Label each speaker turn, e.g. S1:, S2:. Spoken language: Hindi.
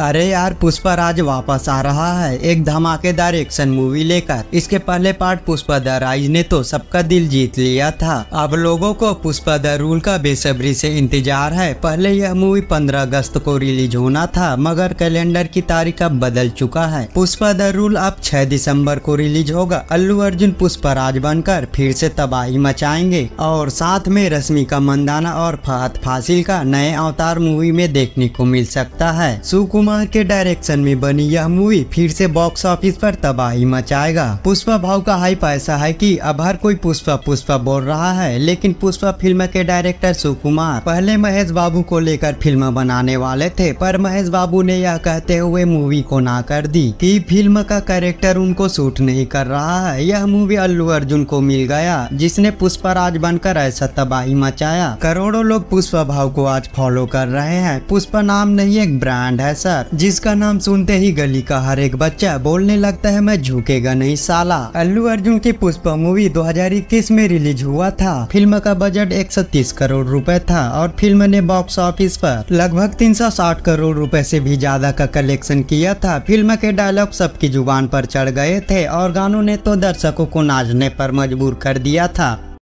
S1: अरे यार पुष्पा राज वापस आ रहा है एक धमाकेदार एक्शन मूवी लेकर इसके पहले पार्ट पुष्पा द राज ने तो सबका दिल जीत लिया था अब लोगों को पुष्पा द रूल का बेसब्री से इंतजार है पहले यह मूवी 15 अगस्त को रिलीज होना था मगर कैलेंडर की तारीख अब बदल चुका है पुष्पा द रूल अब 6 दिसंबर को रिलीज होगा अल्लू अर्जुन पुष्पा राज बनकर फिर से तबाही मचाएंगे और साथ में रश्मिका मंदाना और फहत फासिल का नए अवतार मूवी में देखने को मिल सकता है सुकु कुमार के डायरेक्शन में बनी यह मूवी फिर से बॉक्स ऑफिस पर तबाही मचाएगा पुष्पा भाव का हाइप ऐसा है कि अब हर कोई पुष्पा पुष्पा बोल रहा है लेकिन पुष्पा फिल्म के डायरेक्टर सुकुमार पहले महेश बाबू को लेकर फिल्म बनाने वाले थे पर महेश बाबू ने यह कहते हुए मूवी को ना कर दी कि फिल्म का कैरेक्टर उनको सूट नहीं कर रहा है यह मूवी अल्लू अर्जुन को मिल गया जिसने पुष्पा राज बनकर ऐसा तबाही मचाया करोड़ों लोग पुष्पा भाव को आज फॉलो कर रहे हैं पुष्पा नाम नहीं एक ब्रांड है सर सर जिसका नाम सुनते ही गली का हर एक बच्चा बोलने लगता है मैं झुकेगा नहीं साला अल्लू अर्जुन की पुष्पा मूवी 2021 में रिलीज हुआ था फिल्म का बजट 130 करोड़ रुपए था और फिल्म ने बॉक्स ऑफिस पर लगभग 360 करोड़ रुपए से भी ज्यादा का कलेक्शन किया था फिल्म के डायलॉग सबकी जुबान पर चढ़ गए थे और गानों ने तो दर्शकों को नाचने पर मजबूर कर दिया था